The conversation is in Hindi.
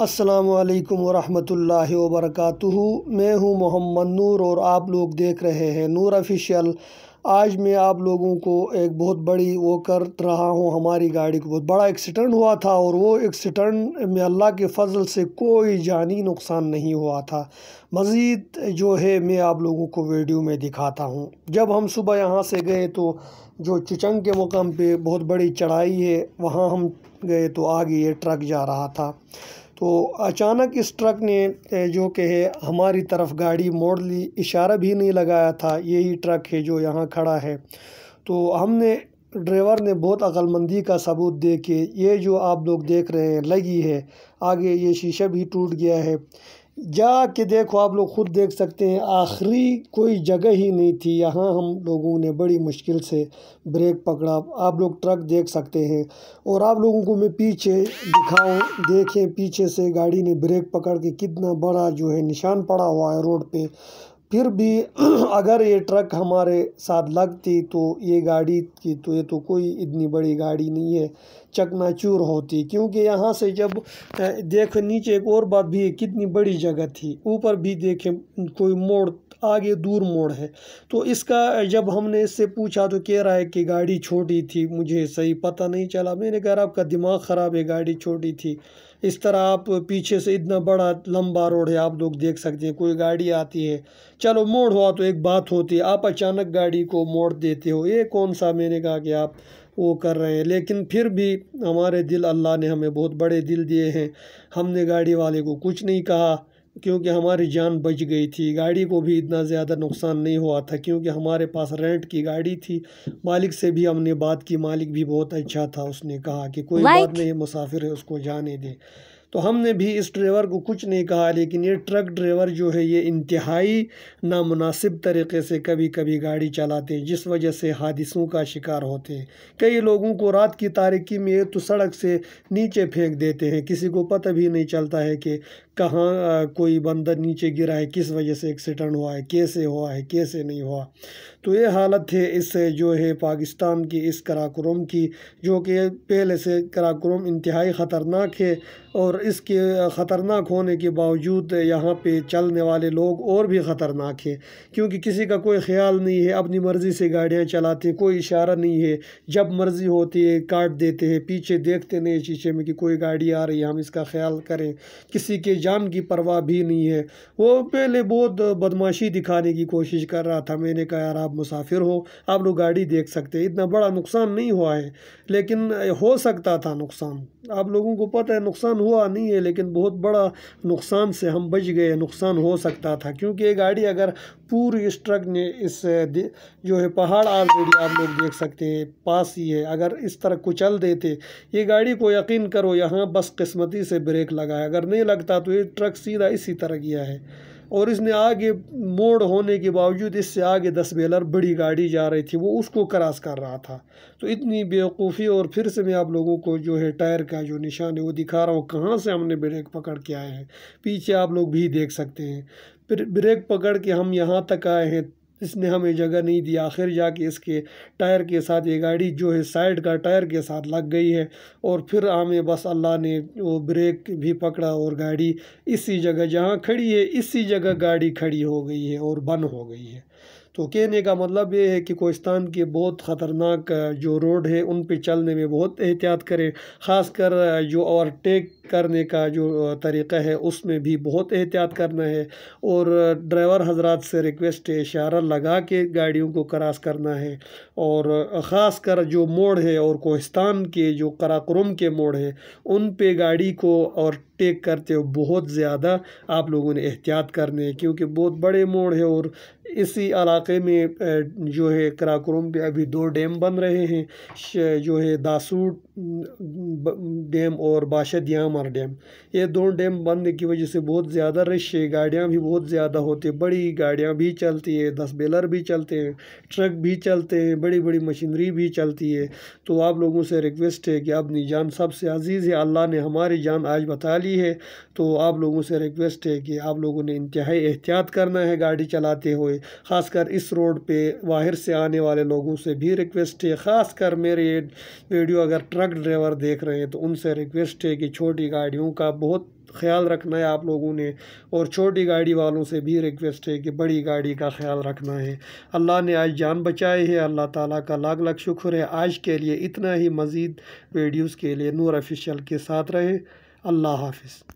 असलकम वरहमतुल्लाहि वबरकatuhu मैं हूं मोहम्मद नूर और आप लोग देख रहे हैं नूर ऑफिशियल आज मैं आप लोगों को एक बहुत बड़ी वो कर रहा हूँ हमारी गाड़ी को बहुत बड़ा एक्सीडेंट हुआ था और वो एक्सीडेंट में अल्लाह के फजल से कोई जानी नुकसान नहीं हुआ था मज़ीद जो है मैं आप लोगों को वीडियो में दिखाता हूँ जब हम सुबह यहाँ से गए तो जो चिचंग के मुकाम पे बहुत बड़ी चढ़ाई है वहाँ हम गए तो आगे ये ट्रक जा रहा था तो अचानक इस ट्रक ने जो कि है हमारी तरफ गाड़ी मोड़ ली इशारा भी नहीं लगाया था यही ट्रक है जो यहाँ खड़ा है तो हमने ड्राइवर ने बहुत अकलमंदी का सबूत दे के ये जो आप लोग देख रहे हैं लगी है आगे ये शीशा भी टूट गया है जा के देखो आप लोग ख़ुद देख सकते हैं आखिरी कोई जगह ही नहीं थी यहाँ हम लोगों ने बड़ी मुश्किल से ब्रेक पकड़ा आप लोग ट्रक देख सकते हैं और आप लोगों को मैं पीछे दिखाऊं देखें पीछे से गाड़ी ने ब्रेक पकड़ के कितना बड़ा जो है निशान पड़ा हुआ है रोड पे फिर भी अगर ये ट्रक हमारे साथ लगती तो ये गाड़ी की तो ये तो कोई इतनी बड़ी गाड़ी नहीं है चकनाचूर होती क्योंकि यहाँ से जब देख नीचे एक और बात भी है कितनी बड़ी जगह थी ऊपर भी देखें कोई मोड़ आगे दूर मोड़ है तो इसका जब हमने इससे पूछा तो कह रहा है कि गाड़ी छोटी थी मुझे सही पता नहीं चला मैंने कहा आपका दिमाग ख़राब है गाड़ी छोटी थी इस तरह आप पीछे से इतना बड़ा लंबा रोड है आप लोग देख सकते हैं कोई गाड़ी आती है चलो मोड़ हुआ तो एक बात होती है आप अचानक गाड़ी को मोड़ देते हो ये कौन सा मैंने कहा कि आप वो कर रहे हैं लेकिन फिर भी हमारे दिल अल्लाह ने हमें बहुत बड़े दिल दिए हैं हमने गाड़ी वाले को कुछ नहीं कहा क्योंकि हमारी जान बच गई थी गाड़ी को भी इतना ज़्यादा नुकसान नहीं हुआ था क्योंकि हमारे पास रेंट की गाड़ी थी मालिक से भी हमने बात की मालिक भी बहुत अच्छा था उसने कहा कि कोई बात नहीं मुसाफिर है उसको जाने दें तो हमने भी इस ड्राइवर को कुछ नहीं कहा लेकिन ये ट्रक ड्राइवर जो है ये इंतहाई नामनासिब तरीके से कभी कभी गाड़ी चलाते हैं जिस वजह से हादिसों का शिकार होते हैं कई लोगों को रात की तारीखी में तो सड़क से नीचे फेंक देते हैं किसी को पता भी नहीं चलता है कि कहाँ कोई बंदर नीचे गिरा है किस वजह से एक्सीडेंट हुआ है कैसे हुआ है कैसे नहीं हुआ तो ये हालत है इस जो है पाकिस्तान की इस कराक्रम की जो कि पहले से कराक्रम इंतहाई ख़तरनाक है और इसके ख़तरनाक होने के बावजूद यहाँ पे चलने वाले लोग और भी ख़तरनाक हैं क्योंकि किसी का कोई ख्याल नहीं है अपनी मर्ज़ी से गाड़ियाँ चलाते हैं कोई इशारा नहीं है जब मर्ज़ी होती है काट देते हैं पीछे देखते नहीं शीशे में कि कोई गाड़ी आ रही है हम इसका ख्याल करें किसी के जान की परवाह भी नहीं है वो पहले बहुत बदमाशी दिखाने की कोशिश कर रहा था मैंने कहा यार आप मुसाफिर हो आप लोग गाड़ी देख सकते हैं इतना बड़ा नुकसान नहीं हुआ है लेकिन हो सकता था नुकसान आप लोगों को पता है नुकसान हुआ नहीं है लेकिन बहुत बड़ा नुकसान से हम बच गए नुकसान हो सकता था क्योंकि ये गाड़ी अगर पूरी स्ट्रक ने इस जो है पहाड़ ऑलरेडी आप लोग देख सकते हैं पास ही है अगर इस तरह कुचल देते ये गाड़ी को यकीन करो यहाँ बस किस्मती से ब्रेक लगाए अगर नहीं लगता तो ये ट्रक सीधा इसी तरह गया है और इसने आगे मोड़ होने के बावजूद इससे आगे दस बेलर बड़ी गाड़ी जा रही थी वो उसको क्रॉस कर रहा था तो इतनी बेवकूफ़ी और फिर से मैं आप लोगों को जो है टायर का जो निशान है वो दिखा रहा हूँ कहाँ से हमने ब्रेक पकड़ के आए हैं पीछे आप लोग भी देख सकते हैं फिर ब्रेक पकड़ के हम यहाँ तक आए हैं इसने हमें जगह नहीं दी आखिर जाके इसके टायर के साथ ये गाड़ी जो है साइड का टायर के साथ लग गई है और फिर हमें बस अल्लाह ने वो ब्रेक भी पकड़ा और गाड़ी इसी जगह जहाँ खड़ी है इसी जगह गाड़ी खड़ी हो गई है और बंद हो गई है तो कहने का मतलब ये है कि कोस्तान के बहुत ख़तरनाक जो रोड है उन पे चलने में बहुत एहतियात करें ख़ासकर जो ओवरटेक करने का जो तरीक़ा है उसमें भी बहुत एहतियात करना है और ड्राइवर हजरात से रिक्वेस्ट है इशारा लगा के गाड़ियों को करास करना है और ख़ास कर जो मोड़ है और कोहिस्तान के जो कराक्रम के मोड़ है उन पे गाड़ी को और टेक करते हो बहुत ज़्यादा आप लोगों ने एहतियात करने हैं क्योंकि बहुत बड़े मोड़ है और इसी इलाके में जो है कराकुरम पे अभी दो डैम बन रहे हैं जो है दासूट डैम और बाशद याम कमर डैम ये दोनों डैम बनने की वजह से बहुत ज़्यादा रश है गाड़ियाँ भी बहुत ज़्यादा होती है बड़ी गाड़ियाँ भी चलती है दस बेलर भी चलते हैं ट्रक भी चलते हैं बड़ी बड़ी मशीनरी भी चलती है तो आप लोगों से रिक्वेस्ट है कि अपनी जान सबसे अजीज़ है अल्लाह ने हमारी जान आज बता ली है तो आप लोगों से रिक्वेस्ट है कि आप लोगों ने इंतहाई एहतियात करना है गाड़ी चलाते हुए ख़ासकर इस रोड पर बाहर से आने वाले लोगों से भी रिक्वेस्ट है कर मेरे वीडियो अगर ट्रक ड्राइवर देख रहे हैं तो उनसे रिक्वेस्ट है कि छोटी बड़ी गाड़ियों का बहुत ख्याल रखना है आप लोगों ने और छोटी गाड़ी वालों से भी रिक्वेस्ट है कि बड़ी गाड़ी का ख्याल रखना है अल्लाह ने आज जान बचाई है अल्लाह ताला का लाख लाख शुक्र है आज के लिए इतना ही मज़ीद वीडियोस के लिए नूर ऑफिशियल के साथ रहें अल्लाह हाफिज़